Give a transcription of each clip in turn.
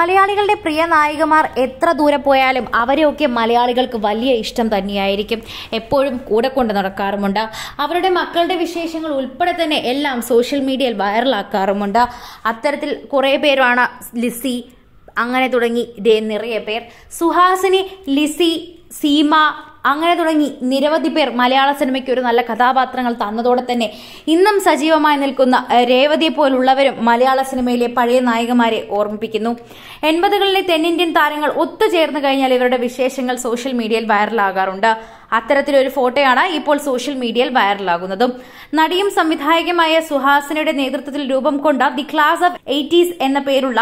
മലയാളികളുടെ പ്രിയ നായികമാർ എത്ര ദൂരെ പോയാലും അവരെയൊക്കെ മലയാളികൾക്ക് വലിയ ഇഷ്ടം തന്നെയായിരിക്കും എപ്പോഴും കൂടെ കൊണ്ട് നടക്കാറുമുണ്ട് അവരുടെ മക്കളുടെ വിശേഷങ്ങൾ ഉൾപ്പെടെ തന്നെ എല്ലാം സോഷ്യൽ മീഡിയയിൽ വൈറലാക്കാറുമുണ്ട് അത്തരത്തിൽ കുറേ പേരാണ് ലിസി അങ്ങനെ തുടങ്ങി നിറയെ പേർ സുഹാസിനി ലിസി സീമ അങ്ങനെ തുടങ്ങി നിരവധി പേർ മലയാള സിനിമയ്ക്ക് ഒരു നല്ല കഥാപാത്രങ്ങൾ തന്നതോടെ തന്നെ ഇന്നും സജീവമായി നിൽക്കുന്ന രേവതിയെ പോലുള്ളവരും മലയാള സിനിമയിലെ പഴയ നായകമാരെ ഓർമ്മിപ്പിക്കുന്നു എൺപതുകളിലെ തെന്നിന്ത്യൻ താരങ്ങൾ ഒത്തുചേർന്ന് കഴിഞ്ഞാൽ ഇവരുടെ വിശേഷങ്ങൾ സോഷ്യൽ മീഡിയയിൽ വൈറലാകാറുണ്ട് അത്തരത്തിലൊരു ഫോട്ടോയാണ് ഇപ്പോൾ സോഷ്യൽ മീഡിയയിൽ വൈറലാകുന്നതും നടിയും സംവിധായകമായ സുഹാസിനയുടെ നേതൃത്വത്തിൽ രൂപം കൊണ്ട ദി ക്ലാസ് ഓഫ് എയ്റ്റീസ് എന്ന പേരുള്ള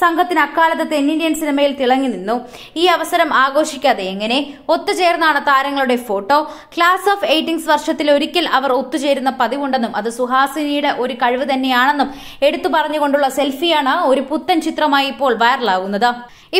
സംഘത്തിന് അക്കാലത്ത് തെന്നിന്ത്യൻ സിനിമയിൽ തിളങ്ങി നിന്നു ഈ അവസരം ആഘോഷിക്കാതെ എങ്ങനെ ഒത്തുചേർന്നാണ് താരങ്ങളുടെ ഫോട്ടോ ക്ലാസ് ഓഫ് എയ്റ്റീൻസ് വർഷത്തിൽ ഒരിക്കൽ അവർ ഒത്തുചേരുന്ന പതിവുണ്ടെന്നും അത് സുഹാസിനിയുടെ ഒരു കഴിവ് തന്നെയാണെന്നും എടുത്തു പറഞ്ഞുകൊണ്ടുള്ള സെൽഫിയാണ് ഒരു പുത്തൻ ചിത്രമായി ഇപ്പോൾ വൈറലാകുന്നത്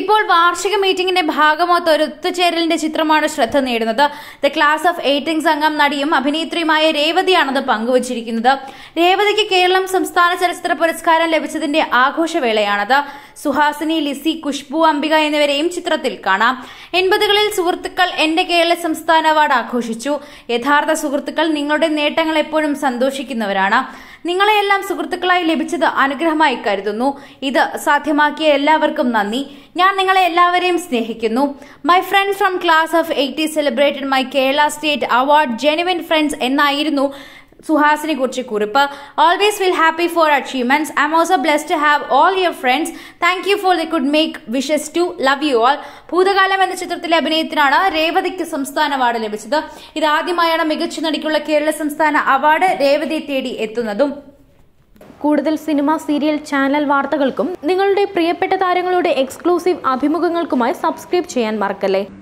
ഇപ്പോൾ വാർഷിക മീറ്റിംഗിന്റെ ഭാഗമൊത്ത ഒരു ഒത്തുചേരലിന്റെ ചിത്രമാണ് ശ്രദ്ധ നേടുന്നത് ദ ക്ലാസ് ഓഫ് എയ്റ്റിംഗ് സംഘം നടിയും അഭിനേത്രിയുമായ രേവതിയാണത് പങ്കുവച്ചിരിക്കുന്നത് രേവതിക്ക് കേരളം സംസ്ഥാന ചലച്ചിത്ര പുരസ്കാരം ലഭിച്ചതിന്റെ ആഘോഷവേളയാണത് സുഹാസിനി ലിസി കുഷ്ബു അംബിക എന്നിവരെയും ചിത്രത്തിൽ കാണാം എൺപതുകളിൽ സുഹൃത്തുക്കൾ എന്റെ കേരള സംസ്ഥാന അവാർഡ് ആഘോഷിച്ചു യഥാർത്ഥ സുഹൃത്തുക്കൾ നിങ്ങളുടെ നേട്ടങ്ങൾ എപ്പോഴും സന്തോഷിക്കുന്നവരാണ് നിങ്ങളെയെല്ലാം സുഹൃത്തുക്കളായി ലഭിച്ചത് അനുഗ്രഹമായി കരുതുന്നു ഇത് സാധ്യമാക്കിയ എല്ലാവർക്കും നന്ദി ഞാൻ നിങ്ങളെ എല്ലാവരെയും സ്നേഹിക്കുന്നു my friends from class of eighty celebrated my Kerala state award genuine friends എന്നായിരുന്നു സുഹാസിനെ കുറിച്ച് കുറിപ്പ് always feel happy for achievements I am also bless to have all your friends thank you for the good make wishes to love you all ഭൂതകാലം എന്ന ചിത്രത്തിലെ അഭിനയത്തിനാണ് രേവതിക്ക് സംസ്ഥാന award ലഭിച്ചത് ഇത് ആദ്യമായാണ് മികച്ച നടിക്കുള്ള കേരള സംസ്ഥാന അവാർഡ് രേവതിയെ തേടി എത്തുന്നതും കൂടുതൽ സിനിമ സീരിയൽ ചാനൽ വാർത്തകൾക്കും നിങ്ങളുടെ പ്രിയപ്പെട്ട താരങ്ങളുടെ എക്സ്ക്ലൂസീവ് അഭിമുഖങ്ങൾക്കുമായി സബ്സ്ക്രൈബ് ചെയ്യാൻ മറക്കല്ലേ